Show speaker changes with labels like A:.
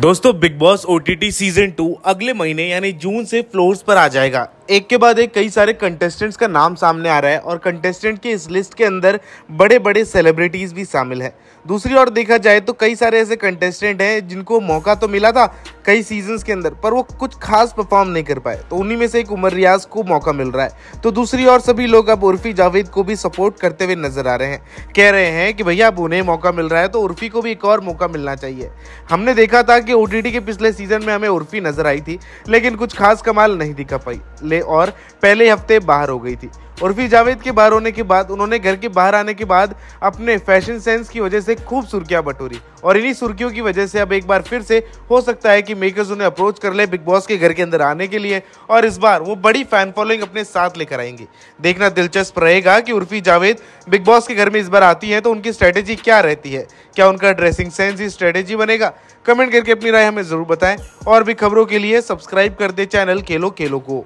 A: दोस्तों Bigg Boss ओ season two अगले महीने यानी जून से फ्लोर्स पर आ जाएगा एक के बाद एक कई सारे कंटेस्टेंट्स का नाम सामने आ रहा है और कंटेस्टेंट की इस लिस्ट के अंदर बड़े बड़े सेलिब्रिटीज़ भी शामिल हैं दूसरी ओर देखा जाए तो कई सारे ऐसे कंटेस्टेंट हैं जिनको मौका तो मिला था कई सीजन्स के अंदर पर वो कुछ खास परफॉर्म नहीं कर पाए तो उन्हीं में से एक उमर रियाज को मौका मिल रहा है तो दूसरी ओर सभी लोग अब उर्फी जावेद को भी सपोर्ट करते हुए नजर आ रहे हैं कह रहे हैं कि भैया अब उन्हें मौका मिल रहा है तो उर्फी को भी एक और मौका मिलना चाहिए हमने देखा था कि ओ के पिछले सीजन में हमें उर्फी नजर आई थी लेकिन कुछ खास कमाल नहीं दिखा पाई ले और पहले हफ्ते बाहर हो गई थी उर्फी जावेद के बाहर होने के बाद उन्होंने घर के बाहर आने के बाद अपने फैशन सेंस की वजह से खूब सुर्खियां बटोरी और इन्हीं सुर्खियों की वजह से अब एक बार फिर से हो सकता है कि मेकर्स उन्हें अप्रोच कर ले बिग बॉस के घर के अंदर आने के लिए और इस बार वो बड़ी फैन फॉलोइंग अपने साथ लेकर आएंगे देखना दिलचस्प रहेगा कि उर्फी जावेद बिग बॉस के घर में इस बार आती है तो उनकी स्ट्रैटेजी क्या रहती है क्या उनका ड्रेसिंग सेंस ही स्ट्रैटेजी बनेगा कमेंट करके अपनी राय हमें जरूर बताएं और भी खबरों के लिए सब्सक्राइब कर दे चैनल खेलो खेलो को